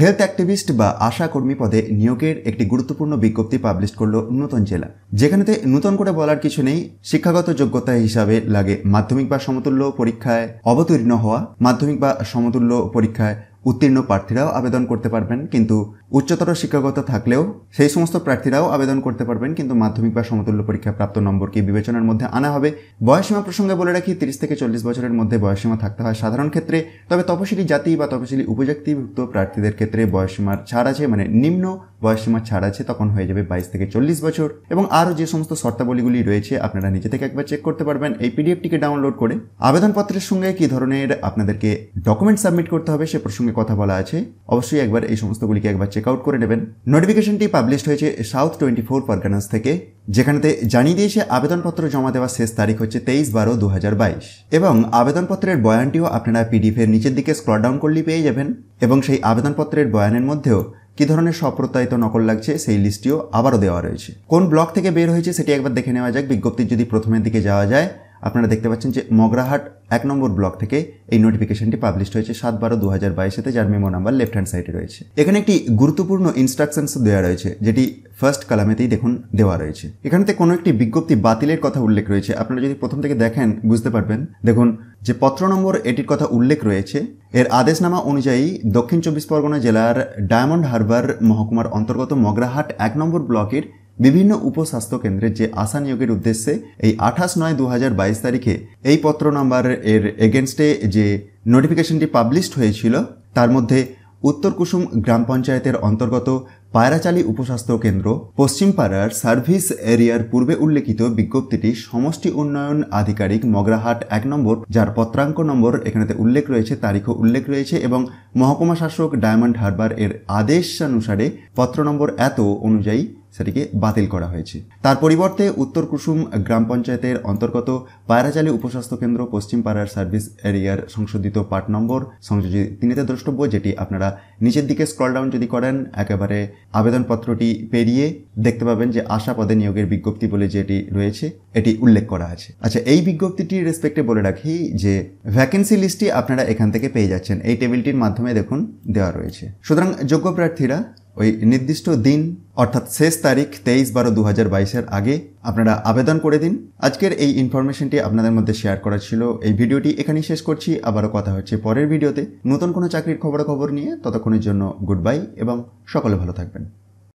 health activist বা আশা কর্মী পদে নিয়োগের একটি গুরুত্বপূর্ণ বিজ্ঞপ্তি পাবলিশ করল নতুন জেলা যেখানেতে নতুন করে বলার কিছু নেই শিক্ষাগত যোগ্যতা হিসাবে লাগে মাধ্যমিক বা সমতুল্য পরীক্ষায় অবতীর্ণ হওয়া মাধ্যমিক বা সমতুল্য পরীক্ষায় উত্তীর্ণ প্রার্থীরাও আবেদন করতে পারবেন কিন্তু উচ্চতর শিক্ষাগত থাকলেও সেই সমস্ত প্রার্থীরাও আবেদন করতে পারবেন কিন্তু মাধ্যমিক বা সমতুল্য পরীক্ষা প্রাপ্ত নম্বরকে বিবেচনার মধ্যে আনা হবে বয়সীমা প্রসঙ্গে বলে রাখি তিরিশ থেকে চল্লিশ বছরের মধ্যে বয়সীমা থাকতে হয় সাধারণ ক্ষেত্রে তবে তপশিলি জাতি বা তপশিলি উপজাতিভুক্ত প্রার্থীদের ক্ষেত্রে বয়সীমার ছাড় আছে মানে নিম্ন বয়সীমার ছাড় আছে তখন হয়ে যাবে বাইশ থেকে চল্লিশ বছর এবং আরও যে সমস্ত শর্তাবলীগুলি রয়েছে আপনারা নিজে থেকে একবার চেক করতে পারবেন এই পিডিএফটিকে ডাউনলোড করে আবেদনপত্রের সঙ্গে কী ধরনের আপনাদেরকে ডকুমেন্ট সাবমিট করতে হবে সে প্রসঙ্গে কথা বলা আছে অবশ্যই একবার এই সমস্তগুলিকে একবার চেক আউট করে নেবেন নোটিফিকেশনটি পাবলিশ হয়েছে সাউথ টোয়েন্টি ফোর পারগানাস থেকে যেখানেতে জানিয়ে দিয়েছে আবেদনপত্র জমা দেওয়ার শেষ তারিখ হচ্ছে তেইশ বারো দু এবং আবেদনপত্রের বয়ানটিও আপনারা এর নিচের দিকে স্ক্রল ডাউন করলেই পেয়ে যাবেন এবং সেই আবেদনপত্রের বয়ানের মধ্যেও কি ধরনের সপ্রত্যায়িত নকল লাগছে সেই লিস্টটিও আবারও দেওয়া রয়েছে কোন ব্লক থেকে বের হয়েছে সেটি একবার দেখে নেওয়া যাক বিজ্ঞপ্তির যদি প্রথমের দিকে যাওয়া যায় আপনারা দেখতে পাচ্ছেন যে মগরাহাট এক নম্বর ব্লক থেকে এই নোটিফিকেশনটি পাবলিশ হয়েছে সাত বারো দু হাজার বাইশেতে যার মেমো নাম্বার লেফট হ্যান্ড সাইডে রয়েছে এখানে একটি গুরুত্বপূর্ণ ইনস্ট্রাকশনস দেওয়া রয়েছে যেটি ফার্স্ট কালামেতেই দেখুন দেওয়া রয়েছে এখানেতে কোনো একটি বিজ্ঞপ্তি বাতিলের কথা উল্লেখ রয়েছে আপনারা যদি প্রথম থেকে দেখেন বুঝতে পারবেন দেখুন যে পত্র নম্বর এটির কথা উল্লেখ রয়েছে এর আদেশনামা অনুযায়ী দক্ষিণ চব্বিশ পরগনা জেলার ডায়মন্ড হারবার মহকুমার অন্তর্গত মগরাহাট এক নম্বর ব্লকের বিভিন্ন উপস্বাস্থ্য কেন্দ্রের যে আশা নিয়োগের উদ্দেশ্যে এই আঠাশ নয় দু তারিখে এই পত্র নাম্বার এর এগেনস্টে যে নোটিফিকেশনটি পাবলিশড হয়েছিল তার মধ্যে উত্তর কুসুম গ্রাম পঞ্চায়েতের অন্তর্গত পায়রাচালী উপস্বাস্থ্য কেন্দ্র পশ্চিমপাড়ার সার্ভিস এরিয়ার পূর্বে উল্লেখিত বিজ্ঞপ্তিটি সমষ্টি উন্নয়ন আধিকারিক মগরাহাট এক নম্বর যার পত্রাঙ্ক নম্বর এখানেতে উল্লেখ রয়েছে তারিখও উল্লেখ রয়েছে এবং মহকুমা শাসক ডায়মন্ড হারবার এর আদেশানুসারে পত্র নম্বর এত অনুযায়ী সেটিকে বাতিল করা হয়েছে তার পরিবর্তে উত্তর কুসুম গ্রাম পঞ্চায়েতের অন্তর্গত পায়রাচালী উপস্বাস্থ্য কেন্দ্র পশ্চিম পাড়ার সার্ভিস এরিয়ার সংশোধিত পার্ট নম্বর সংযোজিত তিনিতে দ্রষ্টব্য যেটি আপনারা নিচের দিকে স্ক্রল ডাউন যদি করেন একেবারে আবেদনপত্রটি পেরিয়ে দেখতে পাবেন যে আশা পদে নিয়োগের বিজ্ঞপ্তি বলে যেটি রয়েছে এটি উল্লেখ করা আছে আচ্ছা এই বিজ্ঞপ্তিটির রেসপেক্টে বলে রাখি যে ভ্যাকেন্সি লিস্টটি আপনারা এখান থেকে পেয়ে যাচ্ছেন এই টেবিলটির মাধ্যমে দেখুন দেওয়া রয়েছে সুতরাং যোগ্য প্রার্থীরা ওই নির্দিষ্ট দিন অর্থাৎ শেষ তারিখ তেইশ বারো দু হাজার বাইশের আগে আপনারা আবেদন করে দিন আজকের এই ইনফরমেশনটি আপনাদের মধ্যে শেয়ার করা ছিল এই ভিডিওটি এখানেই শেষ করছি আবারও কথা হচ্ছে পরের ভিডিওতে নতুন কোনো চাকরির খবরাখবর নিয়ে ততক্ষণের জন্য গুড বাই এবং সকলে ভালো থাকবেন